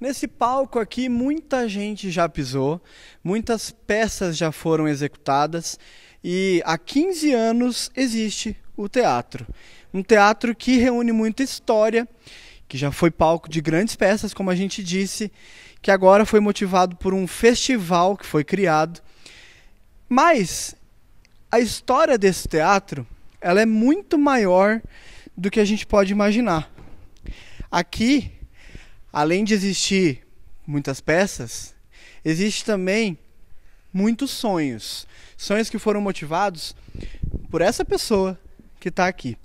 Nesse palco aqui, muita gente já pisou, muitas peças já foram executadas e há 15 anos existe o teatro. Um teatro que reúne muita história, que já foi palco de grandes peças, como a gente disse, que agora foi motivado por um festival que foi criado. Mas a história desse teatro, ela é muito maior do que a gente pode imaginar. Aqui além de existir muitas peças, existe também muitos sonhos. Sonhos que foram motivados por essa pessoa que está aqui.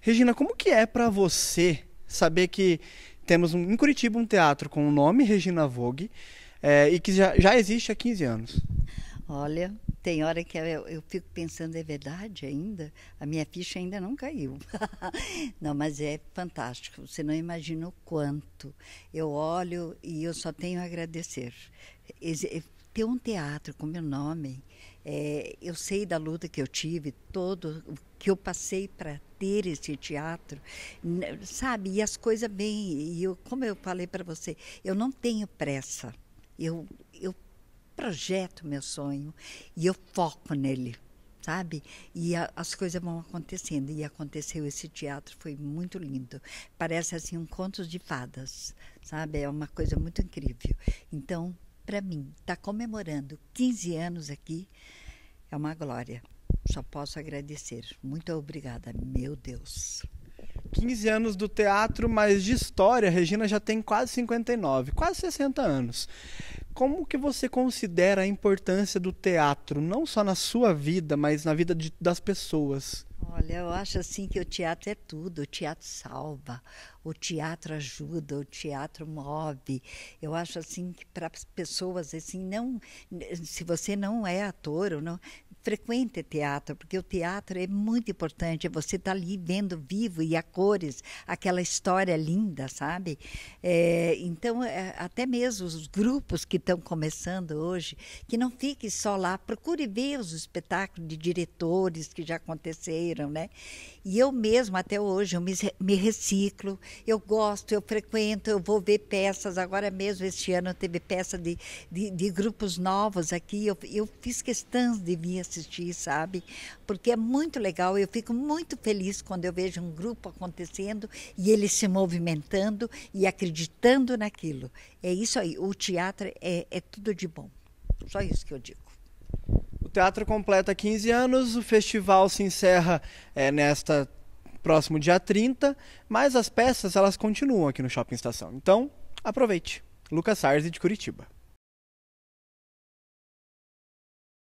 Regina, como que é para você saber que temos um, em Curitiba um teatro com o nome Regina Vogue é, e que já, já existe há 15 anos? Olha, tem hora que eu, eu, fico pensando, é verdade ainda? A minha ficha ainda não caiu. não, mas é fantástico. Você não imagina o quanto. Eu olho e eu só tenho a agradecer. É, ter um teatro com meu nome, é, eu sei da luta que eu tive, todo o que eu passei para ter esse teatro, sabe? E as coisas bem. E eu, como eu falei para você, eu não tenho pressa. Eu, eu projeto, meu sonho, e eu foco nele, sabe? E a, as coisas vão acontecendo. E aconteceu esse teatro, foi muito lindo. Parece assim um conto de fadas, sabe? É uma coisa muito incrível. Então, para mim, estar tá comemorando 15 anos aqui é uma glória. Só posso agradecer. Muito obrigada, meu Deus. 15 anos do teatro, mas de história, Regina já tem quase 59, quase 60 anos como que você considera a importância do teatro, não só na sua vida, mas na vida de, das pessoas? Olha, eu acho assim que o teatro é tudo. O teatro salva, o teatro ajuda, o teatro move. Eu acho assim que para pessoas assim não, se você não é ator não, frequente teatro, porque o teatro é muito importante. É você está ali vendo vivo e a cores, aquela história linda, sabe? É, então, é, até mesmo os grupos que estão começando hoje, que não fique só lá, procure ver os espetáculos de diretores que já aconteceram fizeram, né? E eu mesma, até hoje, eu me, reciclo, eu gosto, eu frequento, eu vou ver peças. Agora mesmo, este ano, teve peça de, de, de grupos novos aqui. Eu, eu fiz questão de vir assistir, sabe? Porque é muito legal. Eu fico muito feliz quando eu vejo um grupo acontecendo e ele se movimentando e acreditando naquilo. É isso aí. O teatro é, é tudo de bom. Só isso que eu digo. O teatro completa 15 anos, o festival se encerra é, nesta próximo dia 30, mas as peças elas continuam aqui no Shopping Estação. Então, aproveite. Lucas Sarzi de Curitiba.